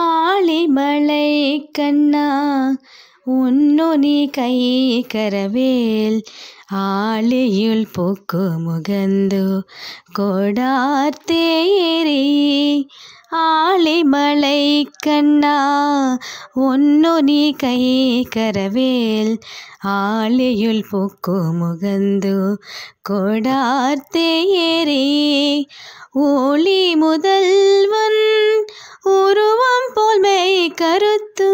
ஆளிமலை கண்ணா உன்னொனி கை கரவேல் ആളിയുൾ പൊക്കുമുകന്തു കൊടാർത്തേരി ആളിമളൈ കണ്ണ ഒന്നൊനി കൈ കരവേൽ ആളിയുൾ പൊക്കുമുകന്തു കൊടാർത്തേരി ഓളി മുതൽ கருத்து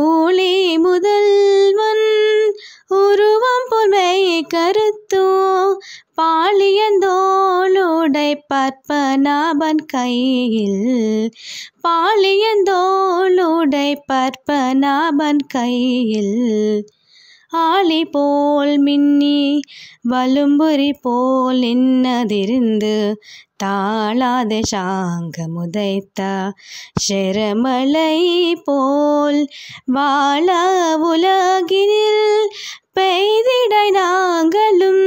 ஊழே முதல்வன் உருவம் பொன்மை கருத்து பாலியந்தோளுடை பற்பனாபன் கையில் பாலியந்தோளுடை பற்பனாபன் கையில் ஆளி போல் மின்னி வலும்புரி போல் இன்னதிருந்து தாளாத சாங்க சாங்கமுதைத்த செரமலை போல் வாழ உலகினில் பெய்திட நாங்களும்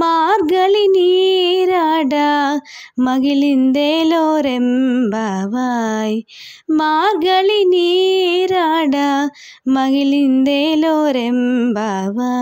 மார்கழி நீராட மகிழ்ந்தேலோரெம்பவாய் மார்கழி நீரா മകിളിൻ്റെ ലോരെമ്പാവാ